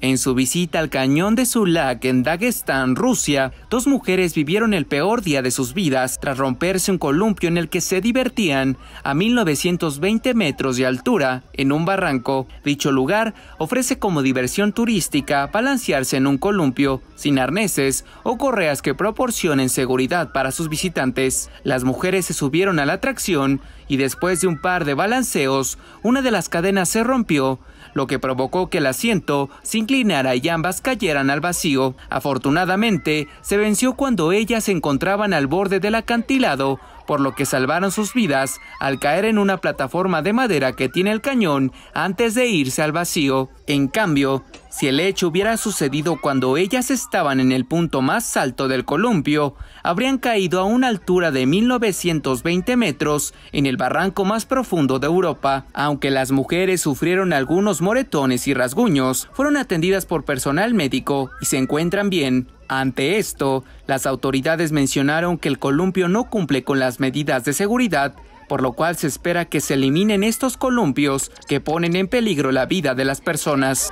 En su visita al cañón de Sulak en Dagestán, Rusia, dos mujeres vivieron el peor día de sus vidas tras romperse un columpio en el que se divertían a 1920 metros de altura en un barranco. Dicho lugar ofrece como diversión turística balancearse en un columpio sin arneses o correas que proporcionen seguridad para sus visitantes. Las mujeres se subieron a la atracción y después de un par de balanceos, una de las cadenas se rompió, lo que provocó que el asiento sin y ambas cayeran al vacío. Afortunadamente, se venció cuando ellas se encontraban al borde del acantilado, por lo que salvaron sus vidas al caer en una plataforma de madera que tiene el cañón antes de irse al vacío. En cambio, si el hecho hubiera sucedido cuando ellas estaban en el punto más alto del columpio, habrían caído a una altura de 1920 metros en el barranco más profundo de Europa. Aunque las mujeres sufrieron algunos moretones y rasguños, fueron atendidas por personal médico y se encuentran bien. Ante esto, las autoridades mencionaron que el columpio no cumple con las medidas de seguridad, por lo cual se espera que se eliminen estos columpios que ponen en peligro la vida de las personas.